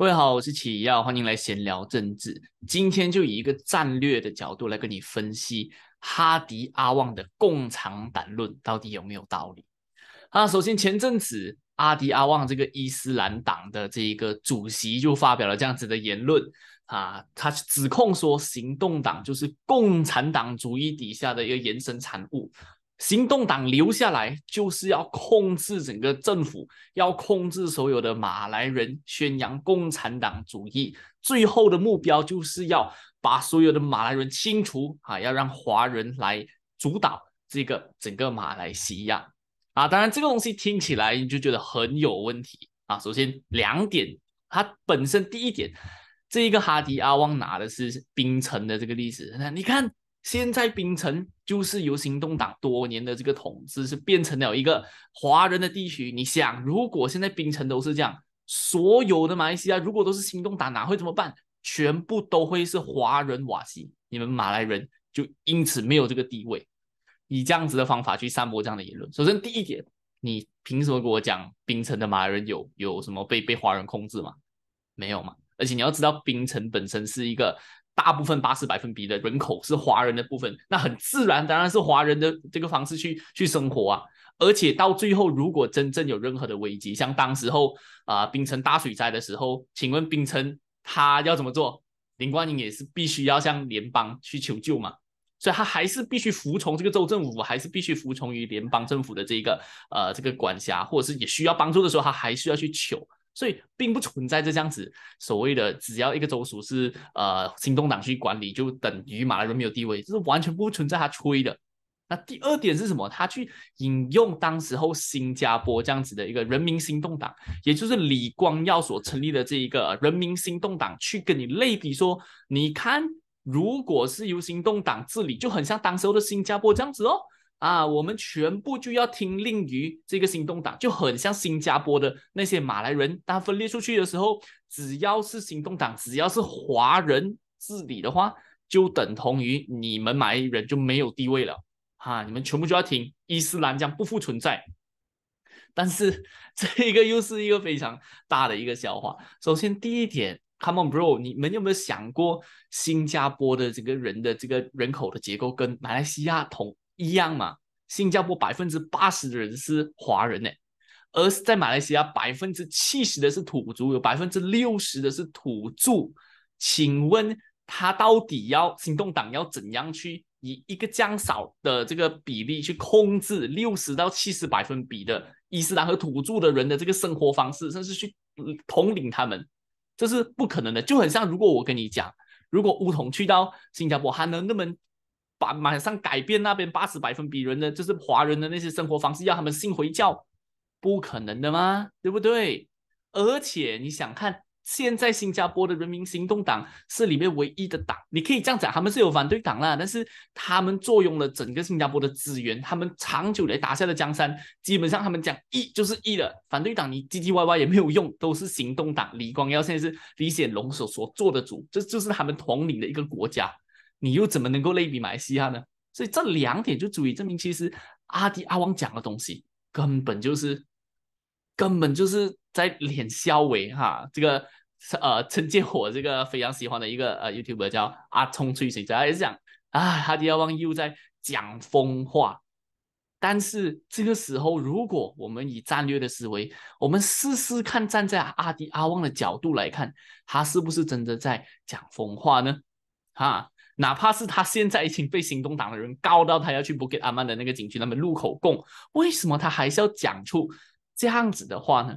各位好，我是启耀，欢迎来闲聊政治。今天就以一个战略的角度来跟你分析哈迪阿旺的共党党论到底有没有道理。啊，首先前阵子阿迪阿旺这个伊斯兰党的这一个主席就发表了这样子的言论啊，他指控说行动党就是共产党主义底下的一个延伸产物。行动党留下来就是要控制整个政府，要控制所有的马来人，宣扬共产党主义，最后的目标就是要把所有的马来人清除啊，要让华人来主导这个整个马来西亚啊。当然，这个东西听起来你就觉得很有问题啊。首先两点，它本身第一点，这一个哈迪阿旺拿的是槟城的这个例子，那你看。现在槟城就是由行动党多年的这个统治，是变成了一个华人的地区。你想，如果现在槟城都是这样，所有的马来西亚如果都是行动党，哪会怎么办？全部都会是华人瓦西，你们马来人就因此没有这个地位。以这样子的方法去散播这样的言论。首先第一点，你凭什么跟我讲槟城的马来人有有什么被被华人控制吗？没有嘛。而且你要知道，槟城本身是一个。大部分八十百分比的人口是华人的部分，那很自然当然是华人的这个方式去去生活啊。而且到最后，如果真正有任何的危机，像当时候啊冰城大水灾的时候，请问冰城他要怎么做？林冠英也是必须要向联邦去求救嘛，所以他还是必须服从这个州政府，还是必须服从于联邦政府的这个呃这个管辖，或者是也需要帮助的时候，他还是要去求。所以并不存在这样子所谓的，只要一个州属是呃行动党去管理，就等于马来人没有地位，这是完全不存在他吹的。那第二点是什么？他去引用当时候新加坡这样子的一个人民行动党，也就是李光耀所成立的这一个人民行动党，去跟你类比说，你看如果是由行动党治理，就很像当时候的新加坡这样子哦。啊，我们全部就要听令于这个行动党，就很像新加坡的那些马来人。他分裂出去的时候，只要是行动党，只要是华人治理的话，就等同于你们马来人就没有地位了啊！你们全部就要听伊斯兰将不复存在。但是这个又是一个非常大的一个笑话。首先第一点，Come on bro，你们有没有想过新加坡的这个人的这个人口的结构跟马来西亚同？一样嘛？新加坡百分之八十的人是华人呢，而是在马来西亚百分之七十的是土著，有百分之六十的是土著。请问他到底要行动党要怎样去以一个减少的这个比例去控制六十到七十百分比的伊斯兰和土著的人的这个生活方式，甚至去统领他们，这是不可能的。就很像，如果我跟你讲，如果巫统去到新加坡，还能那么？把马上改变那边八十百分比人的就是华人的那些生活方式，要他们信回教，不可能的吗？对不对？而且你想看，现在新加坡的人民行动党是里面唯一的党，你可以这样讲，他们是有反对党啦，但是他们坐拥了整个新加坡的资源，他们长久来打下的江山，基本上他们讲一就是一了。反对党你唧唧歪歪也没有用，都是行动党李光耀现在是李显龙所所做的主，这就是他们统领的一个国家。你又怎么能够类比马来西亚呢？所以这两点就足以证明，其实阿迪阿旺讲的东西根本就是，根本就是在脸削尾哈。这个呃，曾经我这个非常喜欢的一个呃 YouTube r 叫阿聪吹水，他也是讲，啊，阿迪阿旺又在讲疯话。但是这个时候，如果我们以战略的思维，我们试试看站在阿迪阿旺的角度来看，他是不是真的在讲疯话呢？哈。哪怕是他现在已经被行动党的人告到他要去 a m 阿曼的那个景区那边录口供，为什么他还是要讲出这样子的话呢？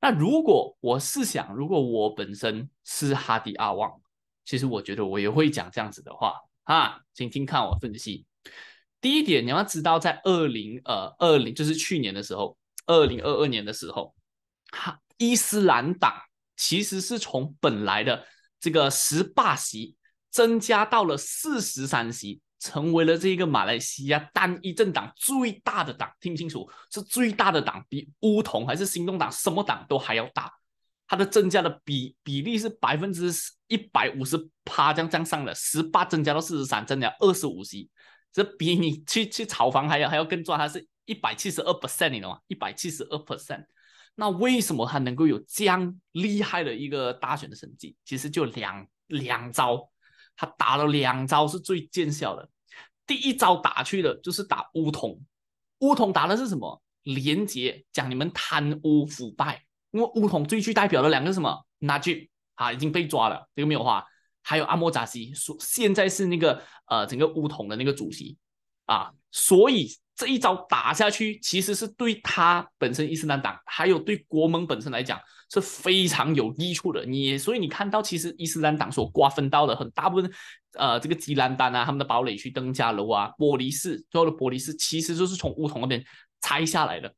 那如果我是想，如果我本身是哈迪阿旺，其实我觉得我也会讲这样子的话啊。请听看我分析。第一点，你要知道，在二零呃二零就是去年的时候，二零二二年的时候，哈伊斯兰党其实是从本来的这个十霸席。增加到了四十三席，成为了这个马来西亚单一政党最大的党。听清楚，是最大的党，比乌统还是行动党什么党都还要大。它的增加的比比例是百分之一百五十八，将将上了十八，增加到四十三，增加二十五席，这比你去去炒房还要还要更赚。它是一百七十二 percent，你懂吗？一百七十二 percent。那为什么它能够有这样厉害的一个大选的成绩？其实就两两招。他打了两招是最见效的，第一招打去的就是打乌统，乌统打的是什么廉洁，讲你们贪污腐败，因为乌统最具代表的两个什么纳吉啊已经被抓了，这个没有话，还有阿莫扎西，说现在是那个呃整个乌统的那个主席啊，所以。这一招打下去，其实是对他本身伊斯兰党，还有对国盟本身来讲是非常有益处的。你所以你看到，其实伊斯兰党所瓜分到的很大部分，呃，这个吉兰丹啊，他们的堡垒区、登加楼啊、玻璃市，最后的玻璃市其实就是从梧桐那边拆下来的。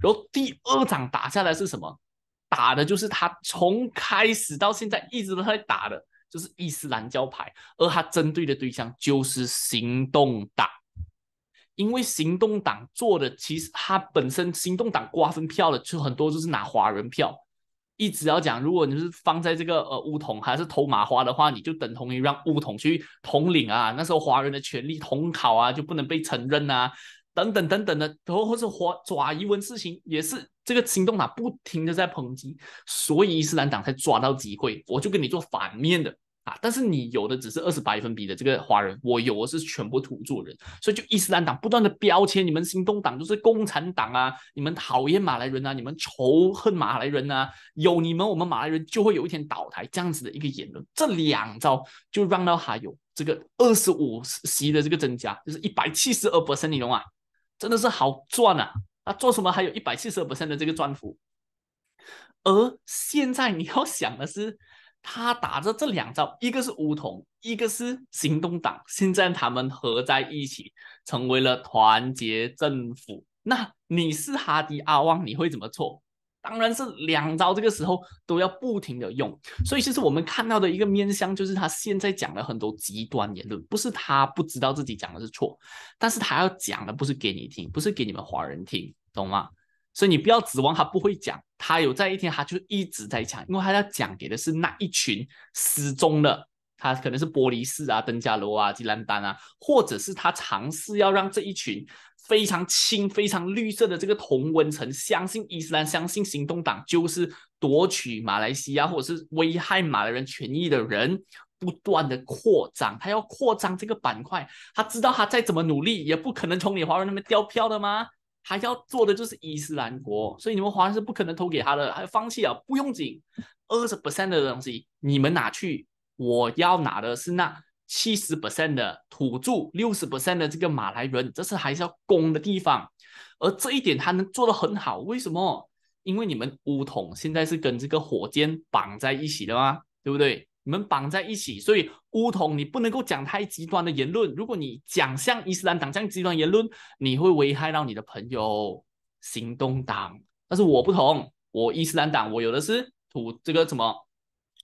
然后第二掌打下来是什么？打的就是他从开始到现在一直都在打的，就是伊斯兰教派，而他针对的对象就是行动党。因为行动党做的，其实他本身行动党瓜分票的就很多，就是拿华人票。一直要讲，如果你是放在这个呃乌统还是偷马花的话，你就等同于让乌统去统领啊。那时候华人的权利统考啊就不能被承认啊，等等等等的，然后或是华抓移文事情也是这个行动党不停的在抨击，所以伊斯兰党才抓到机会。我就跟你做反面的。但是你有的只是二十百分比的这个华人，我有的是全部土著人，所以就伊斯兰党不断的标签你们行动党就是共产党啊，你们讨厌马来人啊，你们仇恨马来人啊，有你们我们马来人就会有一天倒台，这样子的一个言论，这两招就让到他有这个二十五席的这个增加，就是一百七十二百你懂啊，真的是好赚啊，那做什么还有一百七十二百分的这个赚幅，而现在你要想的是。他打着这两招，一个是乌统，一个是行动党，现在他们合在一起成为了团结政府。那你是哈迪阿旺，你会怎么做？当然是两招，这个时候都要不停的用。所以其实我们看到的一个面向，就是他现在讲了很多极端言论，不是他不知道自己讲的是错，但是他要讲的不是给你听，不是给你们华人听，懂吗？所以你不要指望他不会讲，他有在一天，他就一直在讲，因为他要讲给的是那一群失踪的，他可能是玻璃市啊、登嘉楼啊、吉兰丹啊，或者是他尝试要让这一群非常青、非常绿色的这个同温层相信伊斯兰、相信行动党就是夺取马来西亚或者是危害马来人权益的人，不断的扩张，他要扩张这个板块，他知道他再怎么努力也不可能从你华人那边掉票的吗？他要做的就是伊斯兰国，所以你们华人是不可能投给他的，还放弃了，不用紧，二十 percent 的东西你们拿去，我要拿的是那七十 percent 的土著，六十 percent 的这个马来人，这是还是要攻的地方。而这一点他能做得很好，为什么？因为你们乌统现在是跟这个火箭绑在一起的吗？对不对？你们绑在一起，所以乌统你不能够讲太极端的言论。如果你讲像伊斯兰党这样极端言论，你会危害到你的朋友行动党。但是我不同，我伊斯兰党，我有的是土这个什么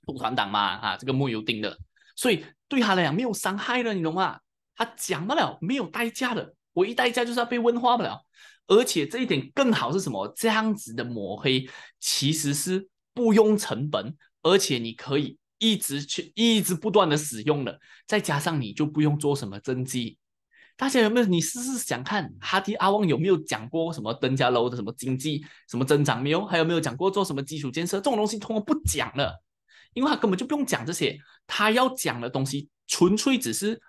土团党嘛，啊，这个木油丁的，所以对他来讲没有伤害的，你懂吗？他讲不了，没有代价的。我一代价就是要被问话不了，而且这一点更好是什么？这样子的抹黑其实是不用成本，而且你可以。一直去，一直不断的使用了，再加上你就不用做什么增肌。大家有没有？你试试想看哈迪阿旺有没有讲过什么登家楼的什么经济什么增长没有？还有没有讲过做什么基础建设？这种东西通通不讲了，因为他根本就不用讲这些。他要讲的东西纯粹只是，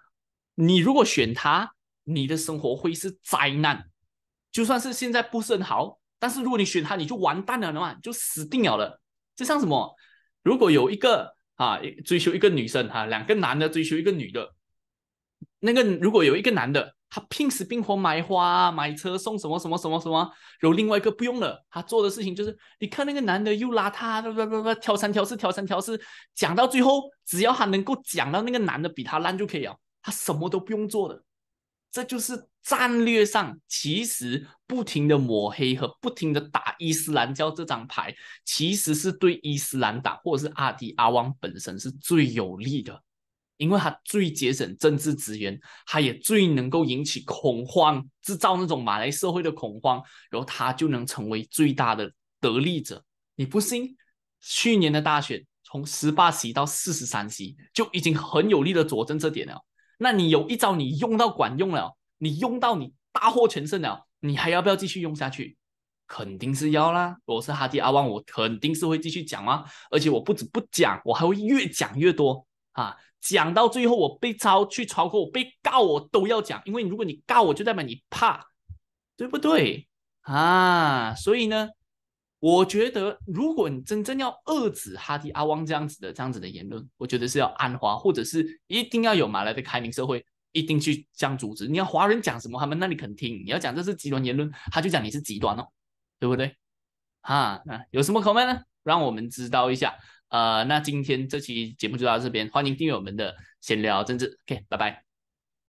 你如果选他，你的生活会是灾难。就算是现在不是很好，但是如果你选他，你就完蛋了，的话，就死定了。了，就像什么？如果有一个。啊，追求一个女生，哈，两个男的追求一个女的，那个如果有一个男的，他拼死拼活买花、买车，送什么什么什么什么，有另外一个不用了，他做的事情就是，你看那个男的又邋遢，不不不不挑三挑四，挑三挑四，讲到最后，只要他能够讲到那个男的比他烂就可以了，他什么都不用做的，这就是。战略上其实不停的抹黑和不停的打伊斯兰教这张牌，其实是对伊斯兰党或者是阿迪阿旺本身是最有利的，因为他最节省政治资源，他也最能够引起恐慌，制造那种马来社会的恐慌，然后他就能成为最大的得利者。你不信？去年的大选从十八席到四十三席，就已经很有力的佐证这点了。那你有一招，你用到管用了。你用到你大获全胜了，你还要不要继续用下去？肯定是要啦！我是哈迪阿旺，我肯定是会继续讲啊！而且我不止不讲，我还会越讲越多啊！讲到最后，我被抄去，超过我被告，我都要讲，因为如果你告我就代表你怕，对不对啊？所以呢，我觉得如果你真正要遏制哈迪阿旺这样子的这样子的言论，我觉得是要安华，或者是一定要有马来的开明社会。一定去样阻止。你要华人讲什么，他们那里肯听。你要讲这是极端言论，他就讲你是极端哦，对不对？哈，那有什么 comment 呢？让我们知道一下。呃，那今天这期节目就到这边，欢迎订阅我们的闲聊政治。OK，拜拜。